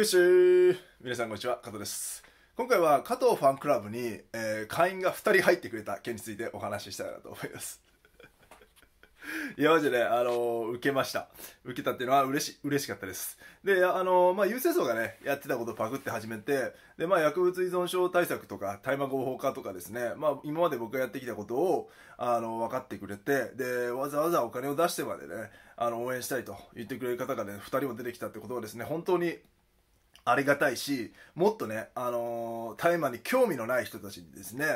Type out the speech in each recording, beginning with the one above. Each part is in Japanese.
九州皆さんこんにちは加藤です今回は加藤ファンクラブに、えー、会員が2人入ってくれた件についてお話ししたいなと思います いやマジで、あの受けました受けたっていうのは嬉し嬉しかったですであのまあ有清層がねやってたことをパクって始めてでまあ薬物依存症対策とか大麻合法化とかですねまあ今まで僕がやってきたことをあの分かってくれてでわざわざお金を出してまでねあの応援したいと言ってくれる方がね2人も出てきたってことはですね本当にありがたいしもっとね、あの大、ー、麻に興味のない人たちにですね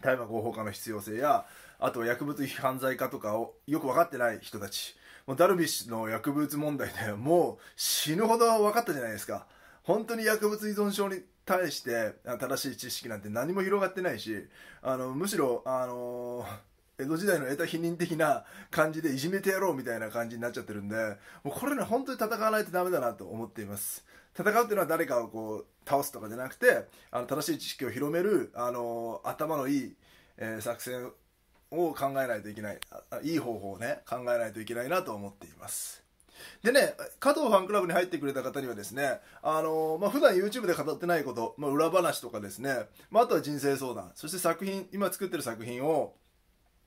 大麻合法化の必要性やあと薬物犯罪化とかをよく分かってない人たちもうダルビッシュの薬物問題でもう死ぬほど分かったじゃないですか本当に薬物依存症に対して正しい知識なんて何も広がってないしあのむしろ、あのー、江戸時代の得た否認的な感じでいじめてやろうみたいな感じになっちゃってるんでもうこれね本当に戦わないとダメだなと思っています。戦うっていうのは誰かをこう倒すとかじゃなくてあの正しい知識を広めるあの頭のいい、えー、作戦を考えないといけないいい方法をね考えないといけないなと思っていますでね加藤ファンクラブに入ってくれた方にはですねあの、まあ、普段 YouTube で語ってないこと、まあ、裏話とかですね、まあ、あとは人生相談そして作品今作ってる作品を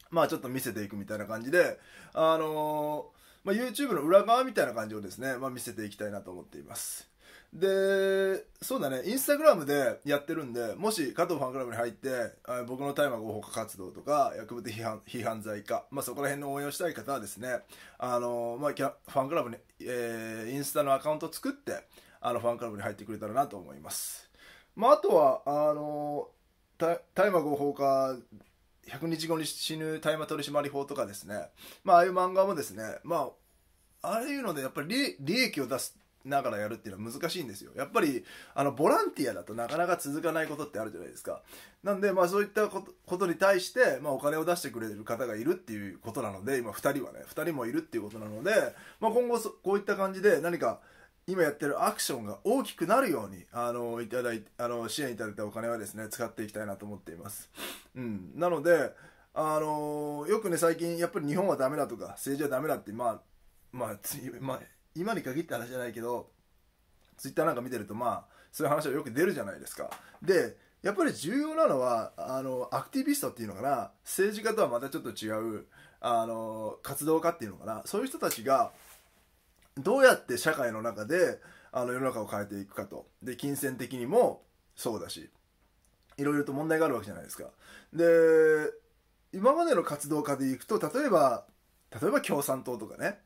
まあちょっと見せていくみたいな感じであの、まあ、YouTube の裏側みたいな感じをですね、まあ、見せていきたいなと思っていますで、そうだね、インスタグラムでやってるんで、もし加藤ファンクラブに入って、僕の大麻合法化活動とか、薬物批判批判罪化、まあ、そこら辺の応援をしたい方はですね、あのまあ、ファンクラブに、えー、インスタのアカウントを作って、あのファンクラブに入ってくれたらなと思います。まあ、あとは、あの大麻合法化100日後に死ぬ大麻取締法とかですね、まあ、ああいう漫画もですね、まあ、ああいうのでやっぱり利益を出すながらやるっていうのは難しいんですよやっぱりあのボランティアだとなかなか続かないことってあるじゃないですかなんでまあそういったことに対して、まあ、お金を出してくれる方がいるっていうことなので今2人はね2人もいるっていうことなので、まあ、今後こういった感じで何か今やってるアクションが大きくなるようにあのいただいあの支援いただいたお金はですね使っていきたいなと思っています、うん、なのであのよくね最近やっぱり日本はダメだとか政治はダメだってまあまあ、まあ今に限った話じゃないけどツイッターなんか見てるとまあそういう話はよく出るじゃないですかでやっぱり重要なのはあのアクティビストっていうのかな政治家とはまたちょっと違うあの活動家っていうのかなそういう人たちがどうやって社会の中であの世の中を変えていくかとで金銭的にもそうだしいろいろと問題があるわけじゃないですかで今までの活動家でいくと例えば例えば共産党とかね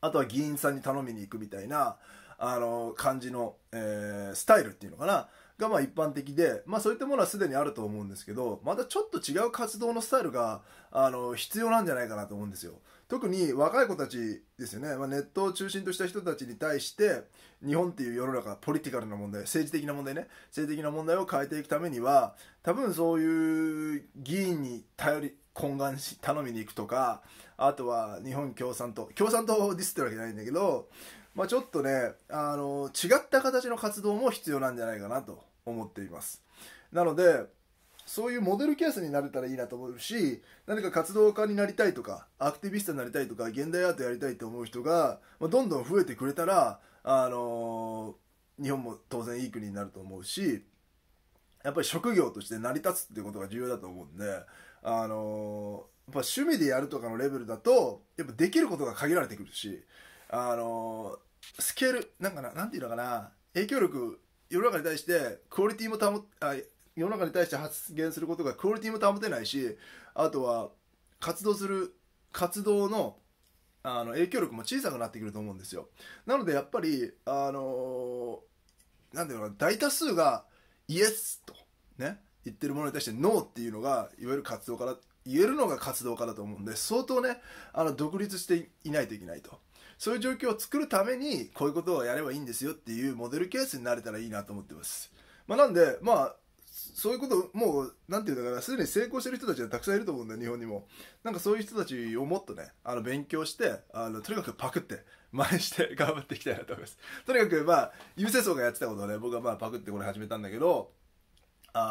あとは議員さんに頼みに行くみたいなあの感じの、えー、スタイルっていうのかながまあ一般的で、まあ、そういったものはすでにあると思うんですけどまたちょっと違う活動のスタイルがあの必要なんじゃないかなと思うんですよ。特に若い子たちですよね、まあ、ネットを中心とした人たちに対して日本っていう世の中ポリティカルな問題政治的な問題ね政治的な問題を変えていくためには多分そういう議員に頼り懇願し頼みに行くとかあとは日本共産党共産党をディスってるわけじゃないんだけど、まあ、ちょっとねあの違った形の活動も必要なんじゃないかなと思っていますなのでそういうモデルケースになれたらいいなと思うし何か活動家になりたいとかアクティビストになりたいとか現代アートやりたいと思う人が、まあ、どんどん増えてくれたらあの日本も当然いい国になると思うしやっぱり職業として成り立つっていうことが重要だと思うんであのやっぱ趣味でやるとかのレベルだとやっぱできることが限られてくるしあのスケールなんかななんていうのかな影響力世の中に対してクオリティも保あ世の中に対して発言することがクオリティも保てないしあとは活動する活動のあの影響力も小さくなってくると思うんですよなのでやっぱりあのー、なんていうのかな大多数がイエスとね言ってるものに対してノーっていうのがいわゆる活動家だ言えるのが活動家だと思うんで相当ねあの独立していないといけないとそういう状況を作るためにこういうことをやればいいんですよっていうモデルケースになれたらいいなと思ってます、まあ、なんでまあそういうこともう何て言うんだからすでに成功してる人たちがたくさんいると思うんだ日本にもなんかそういう人たちをもっとねあの勉強してあのとにかくパクって真似して 頑張っていきたいなと思いますとにかくまあ優勢層がやってたことをね僕はまあパクってこれ始めたんだけど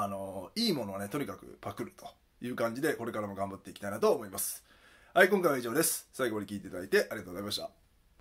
あのいいものはねとにかくパクるという感じでこれからも頑張っていきたいなと思いますはい今回は以上です最後まで聴いていただいてありがとうございました